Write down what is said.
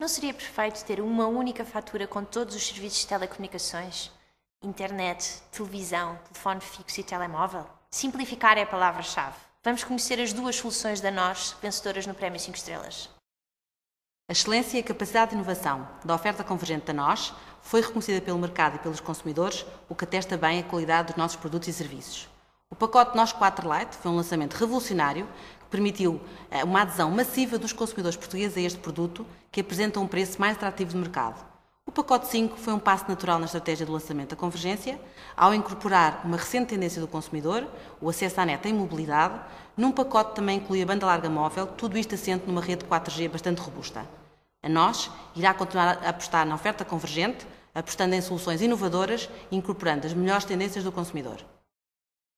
Não seria perfeito ter uma única fatura com todos os serviços de telecomunicações? Internet, televisão, telefone fixo e telemóvel? Simplificar é a palavra-chave. Vamos conhecer as duas soluções da NOS, vencedoras no Prémio 5 Estrelas. A excelência e a capacidade de inovação da oferta convergente da NOS foi reconhecida pelo mercado e pelos consumidores, o que atesta bem a qualidade dos nossos produtos e serviços. O pacote NOS 4 Lite foi um lançamento revolucionário permitiu eh, uma adesão massiva dos consumidores portugueses a este produto, que apresenta um preço mais atrativo de mercado. O pacote 5 foi um passo natural na estratégia do lançamento da convergência, ao incorporar uma recente tendência do consumidor, o acesso à neta em mobilidade, num pacote também inclui a banda larga móvel, tudo isto assente numa rede 4G bastante robusta. A nós irá continuar a apostar na oferta convergente, apostando em soluções inovadoras e incorporando as melhores tendências do consumidor.